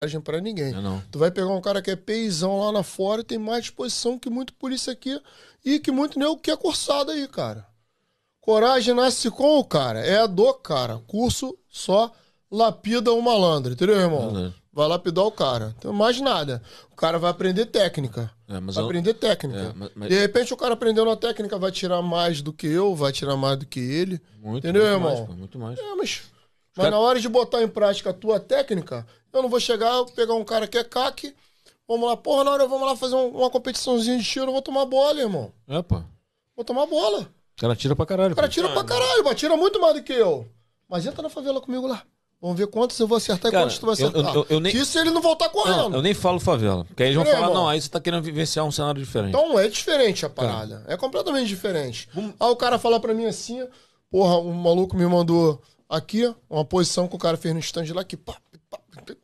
vantagem para ninguém. Não, é não. Tu vai pegar um cara que é peizão lá na fora e tem mais disposição que muito polícia aqui e que muito nem o que é cursado aí, cara. Coragem nasce com o cara, é a do cara. Curso só lapida o malandro, entendeu, irmão? Não, vai lapidar o cara. Então, mais nada. O cara vai aprender técnica. É, vai eu... aprender técnica. É, mas, mas... De repente, o cara aprendendo a técnica vai tirar mais do que eu, vai tirar mais do que ele. Muito, entendeu, muito irmão? Mais, pô, muito mais. É, mas mas Cat... na hora de botar em prática a tua técnica, eu não vou chegar, pegar um cara que é caque, vamos lá, porra, na hora vamos lá fazer um, uma competiçãozinha de tiro, eu vou tomar bola, irmão. É, pô. Vou tomar bola. O cara tira pra caralho. O cara tira pra ah, caralho, mas tira muito mais do que eu. Mas entra na favela comigo lá. Vamos ver quantos eu vou acertar cara, e quantos tu vai acertar. Eu, eu, eu nem... Isso ele não voltar correndo. Não, eu nem falo favela. Porque aí eles vão falar, irmão. não, aí você tá querendo vivenciar um cenário diferente. Então é diferente a parada. Cara. Tá. É completamente diferente. Hum. Aí o cara fala pra mim assim, porra, o maluco me mandou Aqui, uma posição que o cara fez no stand lá, que pá, pá, pá.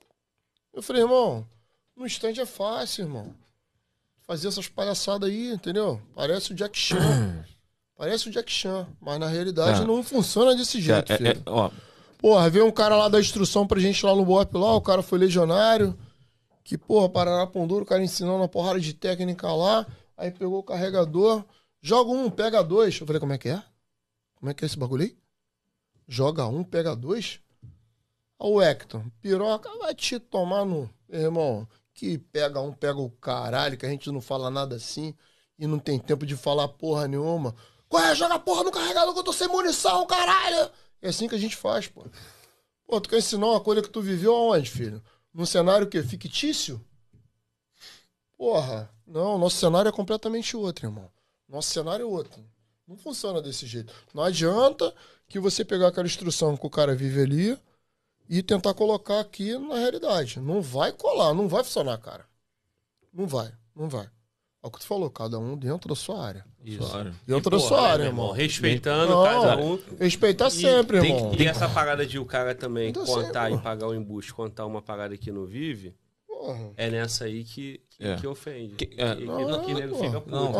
Eu falei, irmão, no stand é fácil, irmão. Fazer essas palhaçadas aí, entendeu? Parece o Jack Chan. Parece o Jack Chan, mas na realidade é. não funciona desse tá, jeito, é, é, ó. Porra, veio um cara lá da instrução pra gente lá no BOP lá, o cara foi legionário, que, porra, Paraná Ponduro, o cara ensinando uma porrada de técnica lá, aí pegou o carregador, joga um, pega dois. Eu falei, como é que é? Como é que é esse bagulho aí? joga um, pega dois. O Hector, piroca vai te tomar no. Irmão, que pega um, pega o caralho, que a gente não fala nada assim e não tem tempo de falar porra nenhuma. corre Joga porra no carregador que eu tô sem munição, caralho! É assim que a gente faz, pô. Pô, tu quer ensinar uma coisa que tu viveu aonde, filho? Num cenário que é fictício? Porra, não, nosso cenário é completamente outro, irmão. Nosso cenário é outro. Não funciona desse jeito. Não adianta que você pegar aquela instrução que o cara vive ali e tentar colocar aqui na realidade. Não vai colar, não vai funcionar, cara. Não vai, não vai. É o que tu falou, cada um dentro da sua área. Isso. Claro. Dentro da sua área, irmão. Respeitando não, cada um. Respeitar sempre, tem, irmão. E essa parada de o cara também contar sempre, e pagar o embuste, contar uma parada que não vive. Porra. É nessa aí que, que, é. que ofende. Que, é. que, que, não, que, fica Não,